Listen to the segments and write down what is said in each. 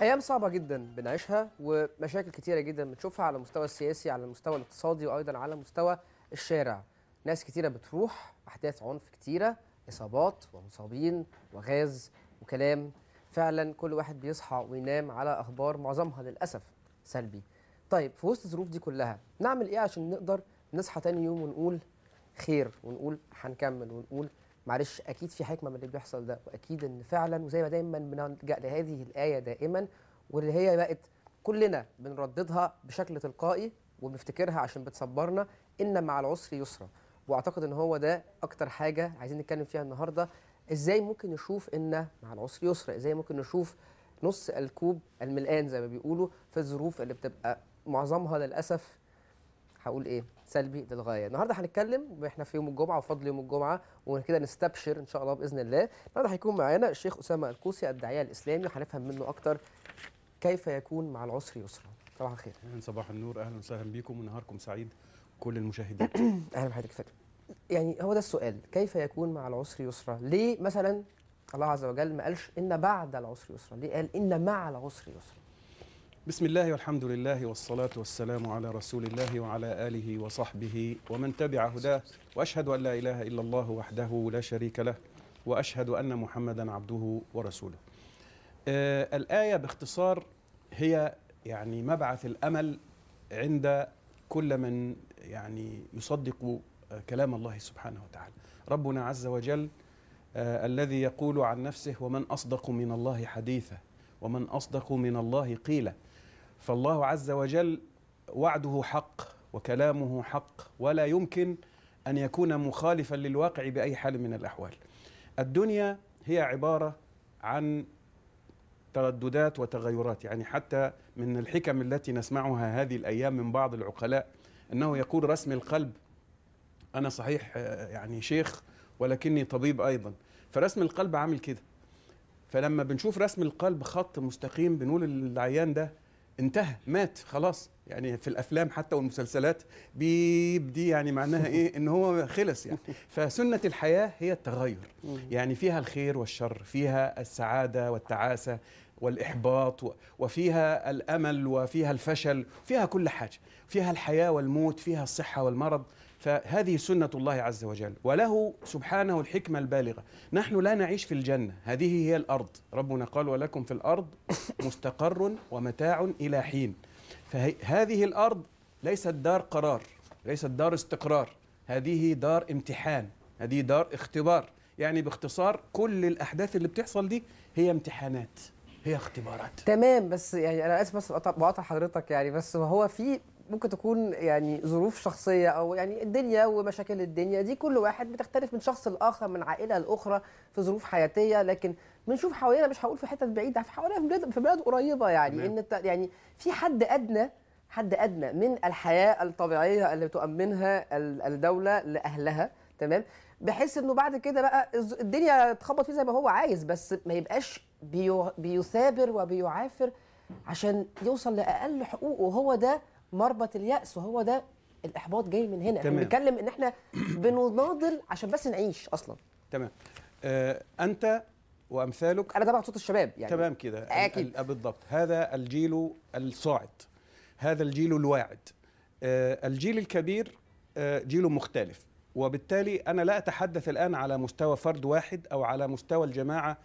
ايام صعبه جدا بنعيشها ومشاكل كتيره جدا بنشوفها على المستوى السياسي على المستوى الاقتصادي وايضا على مستوى الشارع ناس كتيره بتروح احداث عنف كتيره اصابات ومصابين وغاز وكلام فعلا كل واحد بيصحى وينام على اخبار معظمها للاسف سلبي طيب في وسط الظروف دي كلها نعمل ايه عشان نقدر نصحى تاني يوم ونقول خير ونقول هنكمل ونقول معلش اكيد في حكمه من اللي بيحصل ده واكيد ان فعلا وزي ما دايما بنلجا لهذه الايه دائما واللي هي بقت كلنا بنرددها بشكل تلقائي وبنفتكرها عشان بتصبرنا ان مع العسر يسرا واعتقد ان هو ده اكتر حاجه عايزين نتكلم فيها النهارده ازاي ممكن نشوف ان مع العسر يسرا ازاي ممكن نشوف نص الكوب الملآن زي ما بيقولوا في الظروف اللي بتبقى معظمها للاسف هقول ايه سلبي للغايه النهارده هنتكلم احنا في يوم الجمعه وفضل يوم الجمعه وكده نستبشر ان شاء الله باذن الله النهارده هيكون معانا الشيخ اسامه الكوسي الداعيه الاسلامي وهنفهم منه اكتر كيف يكون مع العسر يسرا صباح الخير صباح النور اهلا وسهلا بكم ونهاركم سعيد كل المشاهدين اهلا بحضرتك فاكر يعني هو ده السؤال كيف يكون مع العسر يسرا ليه مثلا الله عز وجل ما قالش ان بعد العسر يسرا ليه قال ان مع العسر يسرا بسم الله والحمد لله والصلاة والسلام على رسول الله وعلى آله وصحبه ومن تبع هداه وأشهد أن لا إله إلا الله وحده لا شريك له وأشهد أن محمدا عبده ورسوله آه الآية باختصار هي يعني مبعث الأمل عند كل من يعني يصدق كلام الله سبحانه وتعالى ربنا عز وجل آه الذي يقول عن نفسه ومن أصدق من الله حديثا ومن أصدق من الله قيلا فالله عز وجل وعده حق وكلامه حق ولا يمكن ان يكون مخالفا للواقع باي حال من الاحوال. الدنيا هي عباره عن ترددات وتغيرات يعني حتى من الحكم التي نسمعها هذه الايام من بعض العقلاء انه يقول رسم القلب انا صحيح آه، يعني شيخ ولكني طبيب ايضا فرسم القلب عامل كده فلما بنشوف رسم القلب خط مستقيم بنقول العيان ده انتهى مات خلاص يعني في الافلام حتى والمسلسلات بيبدي يعني معناها ايه ان هو خلص يعني فسنه الحياه هي التغير يعني فيها الخير والشر فيها السعاده والتعاسه والإحباط وفيها الأمل وفيها الفشل فيها كل حاجة فيها الحياة والموت فيها الصحة والمرض فهذه سنة الله عز وجل وله سبحانه الحكمة البالغة نحن لا نعيش في الجنة هذه هي الأرض ربنا قال ولكم في الأرض مستقر ومتاع إلى حين فهذه الأرض ليست دار قرار ليست دار استقرار هذه دار امتحان هذه دار اختبار يعني باختصار كل الأحداث اللي بتحصل دي هي امتحانات هي اختبارات تمام بس يعني انا اسف بس بقاطع حضرتك يعني بس هو في ممكن تكون يعني ظروف شخصيه او يعني الدنيا ومشاكل الدنيا دي كل واحد بتختلف من شخص لاخر من عائله لاخرى في ظروف حياتيه لكن بنشوف حوالينا مش هقول في حتت بعيده في حوالينا في بلاد في بلاد قريبه يعني مم. ان يعني في حد ادنى حد ادنى من الحياه الطبيعيه اللي تؤمنها الدوله لاهلها تمام بحيث انه بعد كده بقى الدنيا تخبط فيه زي ما هو عايز بس ما يبقاش بيو بيثابر وبيعافر عشان يوصل لاقل حقوقه وهو ده مربط الياس وهو ده الاحباط جاي من هنا احنا بنتكلم ان احنا بنناضل عشان بس نعيش اصلا تمام آه انت وامثالك انا طبعا صوت الشباب يعني تمام كده اكيد آه، بالضبط هذا الجيل الصاعد هذا الجيل الواعد آه الجيل الكبير آه جيل مختلف وبالتالي أنا لا أتحدث الآن على مستوى فرد واحد أو على مستوى الجماعة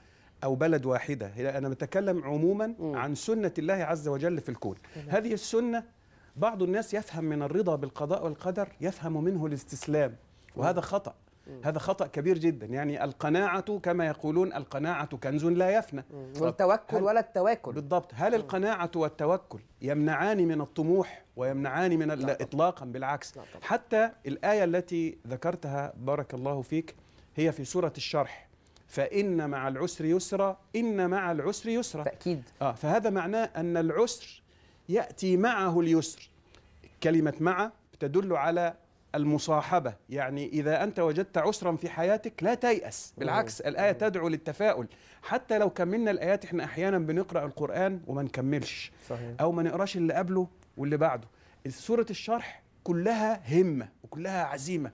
أو بلد واحدة أنا بتكلم عموما عن سنة الله عز وجل في الكون هذه السنة بعض الناس يفهم من الرضا بالقضاء والقدر يفهم منه الاستسلام وهذا خطأ هذا خطأ كبير جدا يعني القناعة كما يقولون القناعة كنز لا يفنى والتوكل ولا التواكل بالضبط هل القناعة والتوكل يمنعان من الطموح ويمنعان من لا إطلاقا بالعكس حتى الآية التي ذكرتها بارك الله فيك هي في سورة الشرح فإن مع العسر يسرا إن مع العسر يسرا تأكيد آه فهذا معناه أن العسر يأتي معه اليسر كلمة مع تدل على المصاحبه يعني اذا انت وجدت عسرا في حياتك لا تياس بالعكس الايه تدعو للتفاؤل حتى لو كملنا الايات احنا احيانا بنقرا القران وما نكملش صحيح. او ما نقراش اللي قبله واللي بعده سوره الشرح كلها همه وكلها عزيمه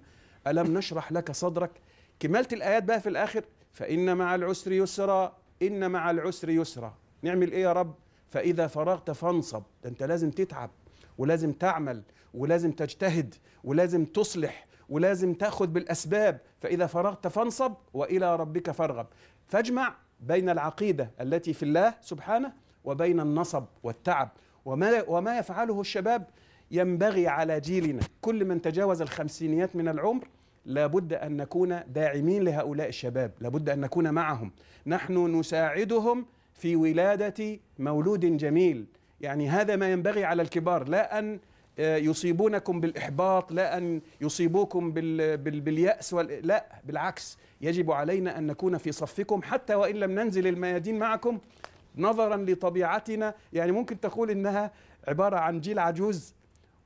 الم نشرح لك صدرك كمالة الايات بقى في الاخر فان مع العسر يسرا ان مع العسر يسرا نعمل ايه يا رب فاذا فرغت فانصب ده انت لازم تتعب ولازم تعمل ولازم تجتهد ولازم تصلح ولازم تاخذ بالاسباب فاذا فرغت فانصب والى ربك فارغب فاجمع بين العقيده التي في الله سبحانه وبين النصب والتعب وما وما يفعله الشباب ينبغي على جيلنا كل من تجاوز الخمسينيات من العمر لابد ان نكون داعمين لهؤلاء الشباب لابد ان نكون معهم نحن نساعدهم في ولاده مولود جميل يعني هذا ما ينبغي على الكبار لا ان آه، يصيبونكم بالإحباط لا أن يصيبوكم باليأس لا بالعكس يجب علينا أن نكون في صفكم حتى وإن لم ننزل الميادين معكم نظرا لطبيعتنا يعني ممكن تقول إنها عبارة عن جيل عجوز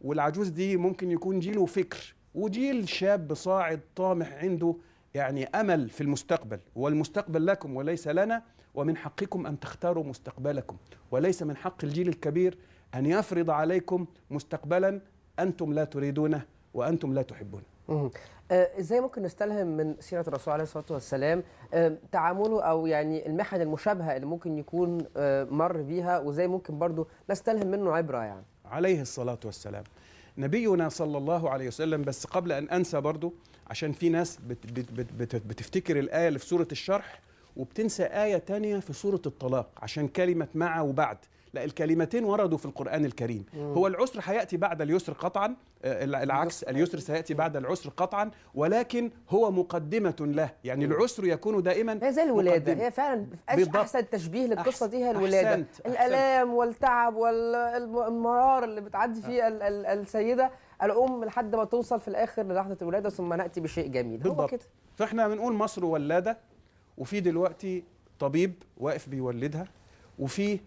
والعجوز دي ممكن يكون جيله فكر وجيل شاب صاعد طامح عنده يعني امل في المستقبل والمستقبل لكم وليس لنا ومن حقكم ان تختاروا مستقبلكم وليس من حق الجيل الكبير أن يفرض عليكم مستقبلا أنتم لا تريدونه وأنتم لا تحبونه أه، ازاي ممكن نستلهم من سيره الرسول عليه الصلاه والسلام أه، تعامله او يعني المحن المشابهه اللي ممكن يكون أه، مر بيها وازاي ممكن برضو نستلهم منه عبره يعني عليه الصلاه والسلام نبينا صلى الله عليه وسلم بس قبل ان انسى برضو عشان في ناس بت بت بت بت بتفتكر الايه اللي في سوره الشرح وبتنسى ايه تانية في سوره الطلاق عشان كلمه مع وبعد لا الكلمتين وردوا في القرآن الكريم مم. هو العسر هيأتي بعد اليسر قطعا آه، العكس اليسر سيأتي بعد العسر قطعا ولكن هو مقدمة له يعني مم. العسر يكون دائما هي زي الولادة مقدمة. هي فعلا بالضبط. أحسن تشبيه للقصة دي هي الولادة أحسنت. أحسنت. الألام والتعب والمرار اللي بتعدي فيه السيدة الام لحد ما توصل في الاخر للحظه الولاده ثم ناتي بشيء جميل بالضبط. كده فاحنا بنقول مصر ولاده وفي دلوقتي طبيب واقف بيولدها وفي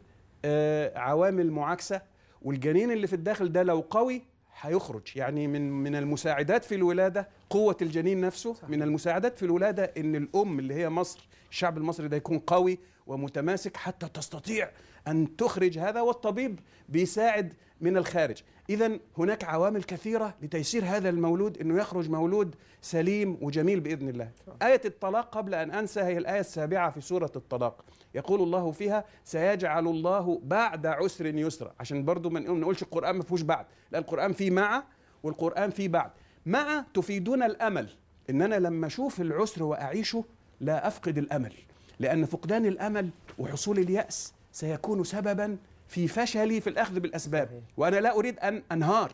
آه، عوامل معاكسه والجنين اللي في الداخل ده لو قوي هيخرج يعني من من المساعدات في الولاده قوه الجنين نفسه صح. من المساعدات في الولاده ان الام اللي هي مصر الشعب المصري ده يكون قوي ومتماسك حتى تستطيع ان تخرج هذا والطبيب بيساعد من الخارج إذا هناك عوامل كثيرة لتيسير هذا المولود أنه يخرج مولود سليم وجميل بإذن الله آية الطلاق قبل أن أنسى هي الآية السابعة في سورة الطلاق يقول الله فيها سيجعل الله بعد عسر يسرا عشان برضو ما نقولش القرآن ما فيهوش بعد لا القرآن فيه مع والقرآن فيه بعد مع تفيدنا الأمل إن أنا لما أشوف العسر وأعيشه لا أفقد الأمل لأن فقدان الأمل وحصول اليأس سيكون سببا في فشلي في الأخذ بالأسباب وأنا لا أريد أن أنهار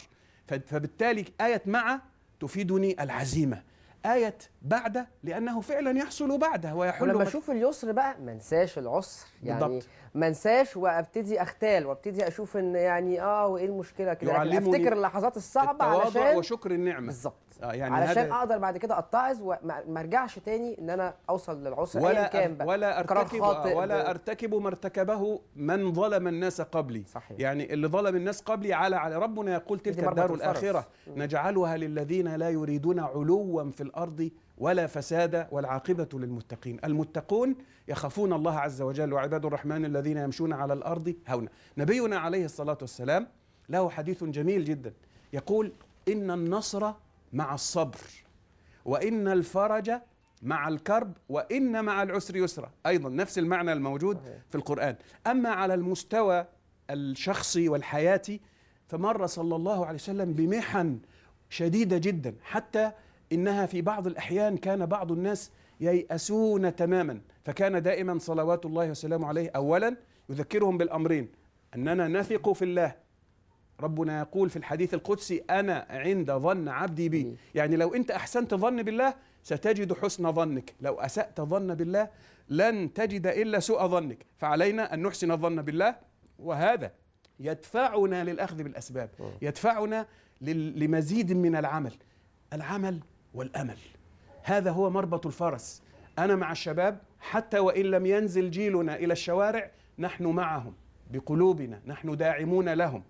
فبالتالي آية مع تفيدني العزيمة آية بعد لانه فعلا يحصل بعده ويحل ولما اشوف اليسر بقى ما انساش العسر يعني ما انساش وابتدي اختال وابتدي اشوف ان يعني اه وايه المشكله كده يعني افتكر اللحظات الصعبه علشان وشكر النعمه بالظبط آه يعني علشان هذا اقدر بعد كده اتعظ وما ارجعش تاني ان انا اوصل للعسر ولا أي كان بقى ولا ارتكب ولا ارتكب ما ارتكبه من ظلم الناس قبلي صحيح. يعني اللي ظلم الناس قبلي على على ربنا يقول تلك الدار الاخره نجعلها للذين لا يريدون علوا في الارض ولا فساد والعاقبة للمتقين المتقون يخافون الله عز وجل وعباد الرحمن الذين يمشون على الأرض هونا نبينا عليه الصلاة والسلام له حديث جميل جدا يقول إن النصر مع الصبر وإن الفرج مع الكرب وإن مع العسر يسرا أيضا نفس المعنى الموجود في القرآن أما على المستوى الشخصي والحياتي فمر صلى الله عليه وسلم بمحن شديدة جدا حتى إنها في بعض الأحيان كان بعض الناس ييأسون تماما فكان دائما صلوات الله وسلامه عليه أولا يذكرهم بالأمرين أننا نثق في الله ربنا يقول في الحديث القدسي أنا عند ظن عبدي بي يعني لو أنت أحسنت ظن بالله ستجد حسن ظنك لو أسأت ظن بالله لن تجد إلا سوء ظنك فعلينا أن نحسن الظن بالله وهذا يدفعنا للأخذ بالأسباب يدفعنا لمزيد من العمل العمل والامل هذا هو مربط الفرس انا مع الشباب حتى وان لم ينزل جيلنا الى الشوارع نحن معهم بقلوبنا نحن داعمون لهم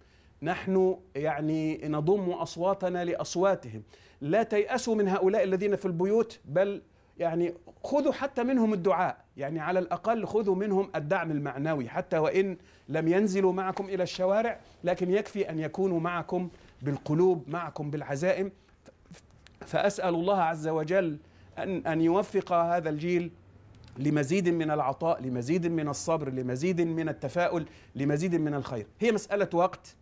نحن يعني نضم اصواتنا لاصواتهم لا تيأسوا من هؤلاء الذين في البيوت بل يعني خذوا حتى منهم الدعاء يعني على الأقل خذوا منهم الدعم المعنوي حتى وإن لم ينزلوا معكم إلى الشوارع لكن يكفي أن يكونوا معكم بالقلوب معكم بالعزائم فأسأل الله عز وجل أن أن يوفق هذا الجيل لمزيد من العطاء لمزيد من الصبر لمزيد من التفاؤل لمزيد من الخير هي مسألة وقت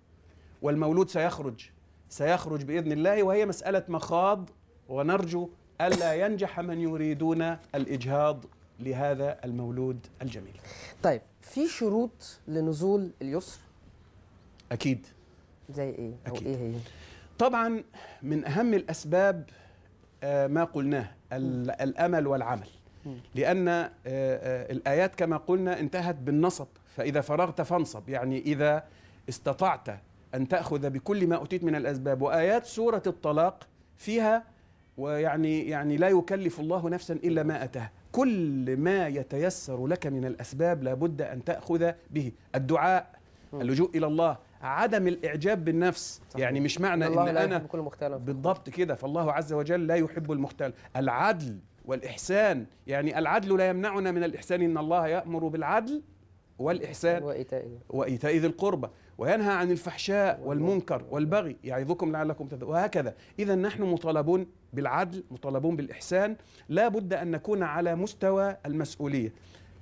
والمولود سيخرج سيخرج بإذن الله وهي مسألة مخاض ونرجو ألا ينجح من يريدون الإجهاض لهذا المولود الجميل طيب في شروط لنزول اليسر أكيد زي إيه أكيد. أو إيه هي طبعا من اهم الاسباب آه، ما قلناه الامل والعمل لان آه، آه، الايات كما قلنا انتهت بالنصب فاذا فرغت فانصب يعني اذا استطعت ان تاخذ بكل ما اوتيت من الاسباب وايات سوره الطلاق فيها ويعني يعني لا يكلف الله نفسا الا ما اتاها كل ما يتيسر لك من الاسباب لابد ان تاخذ به الدعاء اللجوء الى الله عدم الاعجاب بالنفس صحيح. يعني مش معنى الله ان انا كل مختلف بالضبط كده فالله عز وجل لا يحب المختل العدل والاحسان يعني العدل لا يمنعنا من الاحسان ان الله يامر بالعدل والاحسان وايتاء وايتاء ذي القربى وينهى عن الفحشاء والمنكر والبغي يعظكم لعلكم تذكرون وهكذا اذا نحن مطالبون بالعدل مطالبون بالاحسان لا بد ان نكون على مستوى المسؤوليه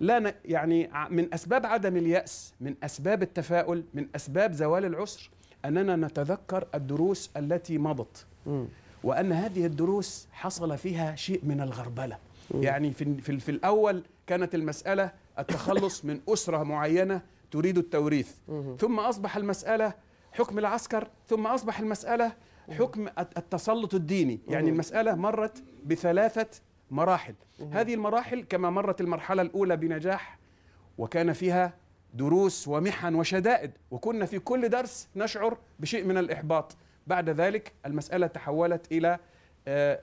لا يعني من اسباب عدم الياس من اسباب التفاؤل من اسباب زوال العسر اننا نتذكر الدروس التي مضت م. وان هذه الدروس حصل فيها شيء من الغربله م. يعني في في, في الاول كانت المساله التخلص من اسره معينه تريد التوريث م. ثم اصبح المساله حكم العسكر ثم اصبح المساله حكم التسلط الديني يعني المساله مرت بثلاثه مراحل هذه المراحل كما مرت المرحلة الأولى بنجاح وكان فيها دروس ومحن وشدائد وكنا في كل درس نشعر بشيء من الإحباط بعد ذلك المسألة تحولت إلى آه، آه،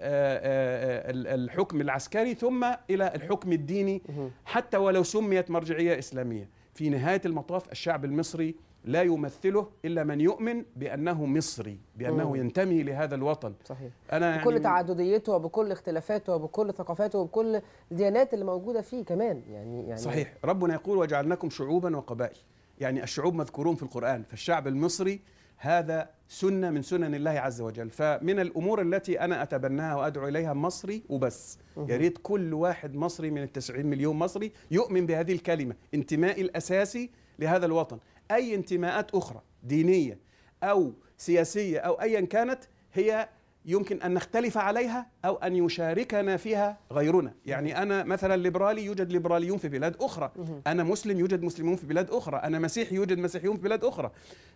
آه، الحكم العسكري ثم إلى الحكم الديني حتى ولو سميت مرجعية إسلامية في نهاية المطاف الشعب المصري لا يمثله الا من يؤمن بانه مصري بانه مم. ينتمي لهذا الوطن صحيح انا بكل يعني تعدديته وبكل اختلافاته وبكل ثقافاته وبكل الديانات اللي موجوده فيه كمان يعني يعني صحيح ربنا يقول وجعلناكم شعوبا وقبائل يعني الشعوب مذكورون في القران فالشعب المصري هذا سنه من سنن الله عز وجل فمن الامور التي انا اتبناها وادعو اليها مصري وبس يا ريت كل واحد مصري من ال 90 مليون مصري يؤمن بهذه الكلمه انتمائي الاساسي لهذا الوطن أي انتماءات أخرى دينية أو سياسية أو أيا كانت هي يمكن أن نختلف عليها أو أن يشاركنا فيها غيرنا يعني أنا مثلا ليبرالي يوجد ليبراليون في بلاد أخرى أنا مسلم يوجد مسلمون في بلاد أخرى أنا مسيحي يوجد مسيحيون في بلاد أخرى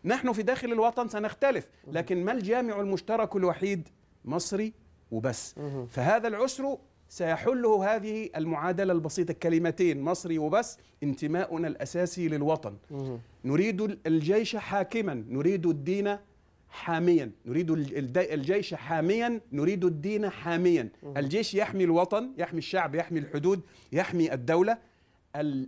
نحن في داخل الوطن سنختلف لكن ما الجامع المشترك الوحيد مصري وبس فهذا العسر سيحله هذه المعادلة البسيطة كلمتين مصري وبس انتماؤنا الأساسي للوطن نريد الجيش حاكما نريد الدين حاميا نريد الجيش حاميا نريد الدين حاميا الجيش يحمي الوطن يحمي الشعب يحمي الحدود يحمي الدولة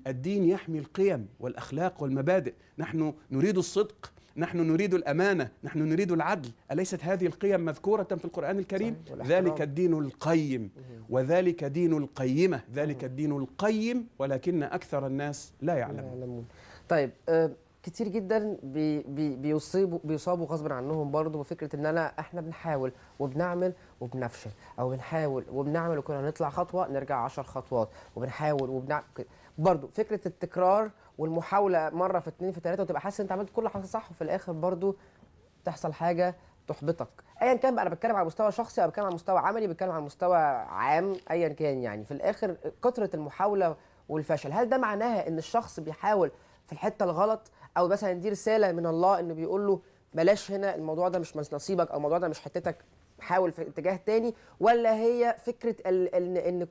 الدين يحمي القيم والأخلاق والمبادئ نحن نريد الصدق نحن نريد الأمانة نحن نريد العدل أليست هذه القيم مذكورة في القرآن الكريم ذلك الدين القيم وذلك دين القيمة ذلك الدين القيم ولكن أكثر الناس لا يعلمون طيب آه، كتير جدا بي بي بيصيبوا بيصابوا غصب عنهم برضه بفكره ان انا احنا بنحاول وبنعمل وبنفشل او بنحاول وبنعمل وكنا هنطلع خطوه نرجع 10 خطوات وبنحاول وبنعمل برضه فكره التكرار والمحاوله مره في اتنين في تلاته وتبقى حاسس انت عملت كل حاجه صح وفي الاخر برضو تحصل حاجه تحبطك ايا كان بقى انا بتكلم على مستوى شخصي او بتكلم على مستوى عملي بتكلم على مستوى عام ايا كان يعني في الاخر كثره المحاوله والفشل هل ده معناها ان الشخص بيحاول في الحته الغلط او مثلا دي رساله من الله انه بيقول له بلاش هنا الموضوع ده مش نصيبك او الموضوع ده مش حتتك بتحاول في اتجاه تاني ولا هي فكره ال ان ان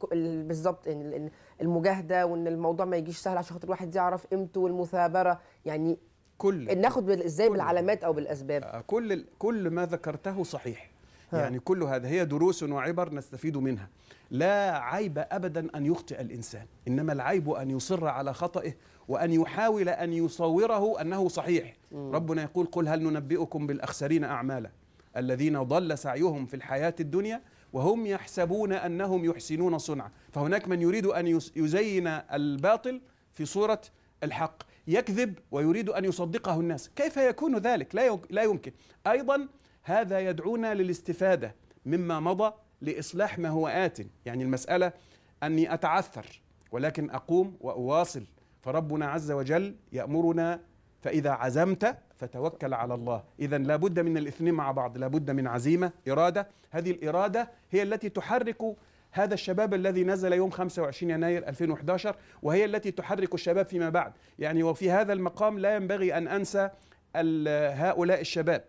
بالظبط ان المجاهده وان الموضوع ما يجيش سهل عشان خاطر الواحد يعرف قيمته والمثابره يعني كل ناخد ازاي بالعلامات او بالاسباب آه، كل كل ما ذكرته صحيح يعني كل هذا هي دروس وعبر نستفيد منها لا عيب ابدا ان يخطئ الانسان انما العيب ان يصر على خطئه وان يحاول ان يصوره انه صحيح ربنا يقول قل هل ننبئكم بالاخسرين اعمالا الذين ضل سعيهم في الحياة الدنيا وهم يحسبون أنهم يحسنون صنعا فهناك من يريد أن يزين الباطل في صورة الحق يكذب ويريد أن يصدقه الناس كيف يكون ذلك لا يمكن أيضا هذا يدعونا للاستفادة مما مضى لإصلاح ما هو آت يعني المسألة أني أتعثر ولكن أقوم وأواصل فربنا عز وجل يأمرنا فإذا عزمت فتوكل على الله إذا لابد من الاثنين مع بعض لابد من عزيمة إرادة هذه الإرادة هي التي تحرك هذا الشباب الذي نزل يوم 25 يناير 2011 وهي التي تحرك الشباب فيما بعد يعني وفي هذا المقام لا ينبغي أن أنسى هؤلاء الشباب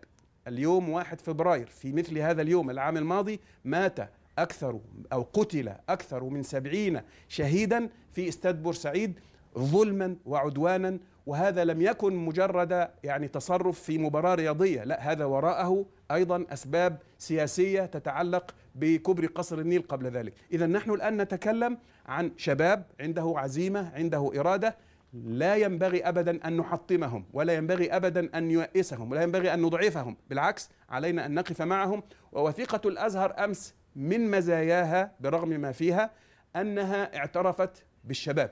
اليوم 1 فبراير في مثل هذا اليوم العام الماضي مات أكثر أو قتل أكثر من سبعين شهيدا في استاد بورسعيد ظلما وعدوانا وهذا لم يكن مجرد يعني تصرف في مباراة رياضية لا هذا وراءه أيضا أسباب سياسية تتعلق بكبر قصر النيل قبل ذلك إذا نحن الآن نتكلم عن شباب عنده عزيمة عنده إرادة لا ينبغي ابدا ان نحطمهم ولا ينبغي ابدا ان نيئسهم ولا ينبغي ان نضعفهم بالعكس علينا ان نقف معهم ووثيقه الازهر امس من مزاياها برغم ما فيها انها اعترفت بالشباب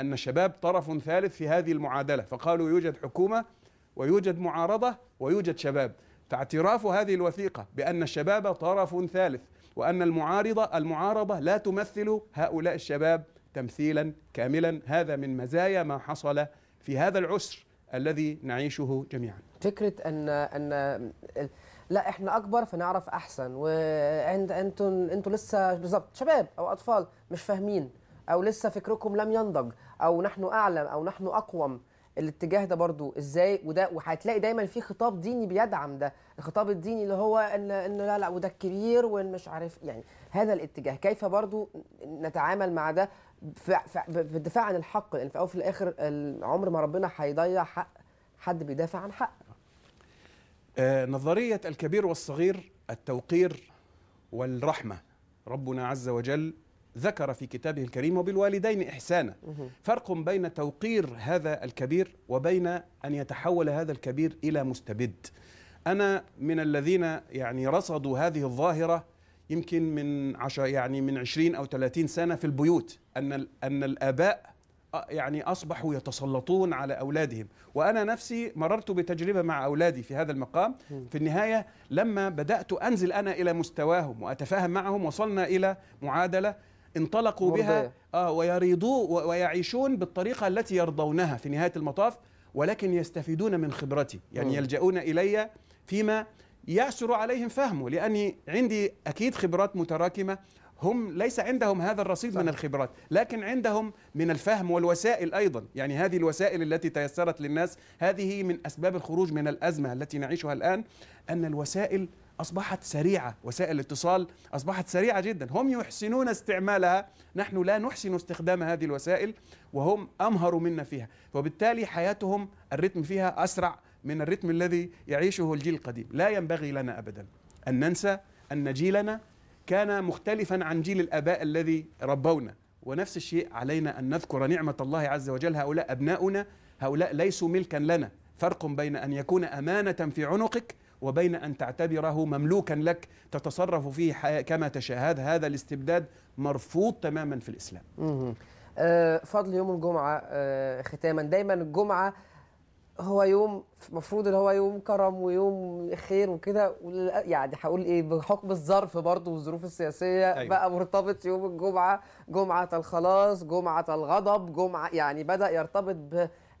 أن الشباب طرف ثالث في هذه المعادلة فقالوا يوجد حكومة ويوجد معارضة ويوجد شباب فاعتراف هذه الوثيقة بأن الشباب طرف ثالث وأن المعارضة المعارضة لا تمثل هؤلاء الشباب تمثيلا كاملا هذا من مزايا ما حصل في هذا العسر الذي نعيشه جميعا فكرة أن أن لا احنا اكبر فنعرف احسن انتم انتم لسه بالظبط شباب او اطفال مش فاهمين او لسه فكركم لم ينضج او نحن اعلم او نحن اقوم الاتجاه ده برضو ازاي وده وهتلاقي دايما في خطاب ديني بيدعم ده الخطاب الديني اللي هو ان ان لا لا وده الكبير والمش عارف يعني هذا الاتجاه كيف برضو نتعامل مع ده في الدفاع عن الحق لان في في الاخر عمر ما ربنا هيضيع حق حد بيدافع عن حق آه نظريه الكبير والصغير التوقير والرحمه ربنا عز وجل ذكر في كتابه الكريم وبالوالدين إحسانا فرق بين توقير هذا الكبير وبين أن يتحول هذا الكبير إلى مستبد أنا من الذين يعني رصدوا هذه الظاهرة يمكن من عشر يعني من 20 أو 30 سنة في البيوت أن أن الآباء يعني أصبحوا يتسلطون على أولادهم وأنا نفسي مررت بتجربة مع أولادي في هذا المقام في النهاية لما بدأت أنزل أنا إلى مستواهم وأتفاهم معهم وصلنا إلى معادلة انطلقوا مرضية. بها آه ويريضوا ويعيشون بالطريقة التي يرضونها في نهاية المطاف ولكن يستفيدون من خبرتي يعني م. يلجؤون إلي فيما يعسر عليهم فهمه لأني عندي أكيد خبرات متراكمة هم ليس عندهم هذا الرصيد صح. من الخبرات لكن عندهم من الفهم والوسائل أيضا يعني هذه الوسائل التي تيسرت للناس هذه من أسباب الخروج من الأزمة التي نعيشها الآن أن الوسائل أصبحت سريعة وسائل الاتصال أصبحت سريعة جدا هم يحسنون استعمالها نحن لا نحسن استخدام هذه الوسائل وهم أمهر منا فيها وبالتالي حياتهم الرتم فيها أسرع من الرتم الذي يعيشه الجيل القديم لا ينبغي لنا أبدا أن ننسى أن جيلنا كان مختلفا عن جيل الآباء الذي ربونا ونفس الشيء علينا أن نذكر نعمة الله عز وجل هؤلاء أبناؤنا هؤلاء ليسوا ملكا لنا فرق بين أن يكون أمانة في عنقك وبين أن تعتبره مملوكا لك تتصرف فيه كما تشاء هذا الاستبداد مرفوض تماما في الإسلام آه، فضل يوم الجمعة آه، ختاما دايما الجمعة هو يوم المفروض ان هو يوم كرم ويوم خير وكده يعني هقول ايه بحكم الظرف برضه والظروف السياسيه أيوة. بقى مرتبط يوم الجمعه جمعه الخلاص جمعه الغضب جمعه يعني بدا يرتبط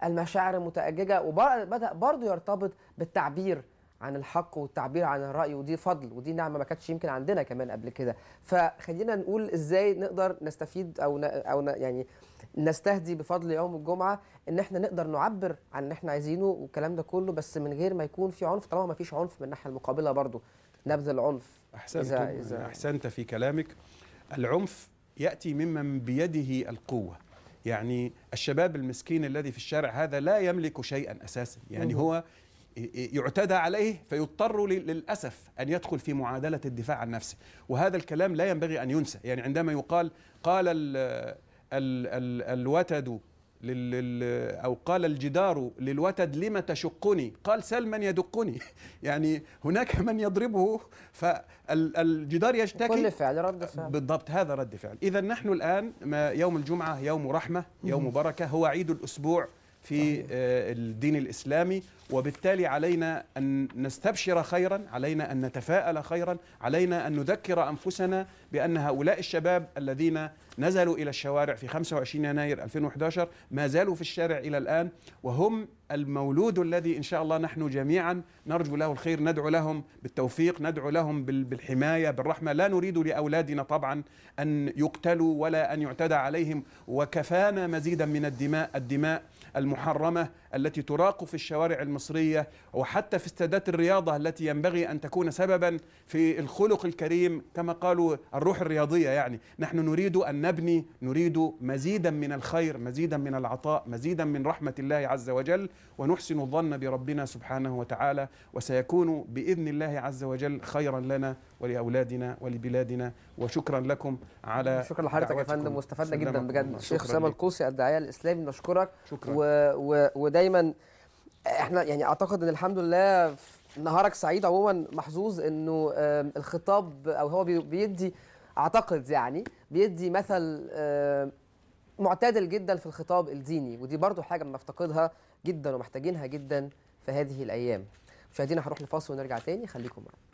بالمشاعر المتاججه وبدا برضه يرتبط بالتعبير عن الحق والتعبير عن الرأي ودي فضل ودي نعمة ما كانتش يمكن عندنا كمان قبل كده فخلينا نقول إزاي نقدر نستفيد أو أو يعني نستهدي بفضل يوم الجمعة إن إحنا نقدر نعبر عن اللي إحنا عايزينه والكلام ده كله بس من غير ما يكون في عنف طالما ما فيش عنف من الناحية المقابلة برضو نبذ العنف أحسنت, إذا إذا أحسنت في كلامك العنف يأتي ممن بيده القوة يعني الشباب المسكين الذي في الشارع هذا لا يملك شيئا اساسا يعني هو يعتدى عليه فيضطر للأسف أن يدخل في معادلة الدفاع عن نفسه وهذا الكلام لا ينبغي أن ينسى يعني عندما يقال قال الـ الـ الـ الوتد أو قال الجدار للوتد لم تشقني قال سل من يدقني يعني هناك من يضربه فالجدار يشتكي كل فعل رد فعل بالضبط هذا رد فعل إذا نحن الآن يوم الجمعة يوم رحمة يوم بركة هو عيد الأسبوع في آه، الدين الإسلامي وبالتالي علينا أن نستبشر خيرا علينا أن نتفاءل خيرا علينا أن نذكر أنفسنا بأن هؤلاء الشباب الذين نزلوا إلى الشوارع في 25 يناير 2011 ما زالوا في الشارع إلى الآن وهم المولود الذي إن شاء الله نحن جميعا نرجو له الخير ندعو لهم بالتوفيق ندعو لهم بالحماية بالرحمة لا نريد لأولادنا طبعا أن يقتلوا ولا أن يعتدى عليهم وكفانا مزيدا من الدماء الدماء المحرمة التي تراق في الشوارع المصرية وحتى في استادات الرياضة التي ينبغي أن تكون سببا في الخلق الكريم كما قالوا الروح الرياضية يعني نحن نريد أن نبني نريد مزيدا من الخير مزيدا من العطاء مزيدا من رحمة الله عز وجل ونحسن الظن بربنا سبحانه وتعالى وسيكون بإذن الله عز وجل خيرا لنا ولأولادنا ولبلادنا وشكرا لكم على شكرا لحضرتك يا فندم واستفدنا جدا بجد الشيخ سامي القوسي الداعية الإسلامي نشكرك شكرا و... و... ودايما احنا يعني اعتقد ان الحمد لله نهارك سعيد عموما محظوظ انه الخطاب او هو بيدي اعتقد يعني بيدي مثل آه، معتدل جدا في الخطاب الديني ودي برضو حاجه بنفتقدها جدا ومحتاجينها جدا في هذه الايام مشاهدينا هنروح لفاصل ونرجع تاني خليكم معانا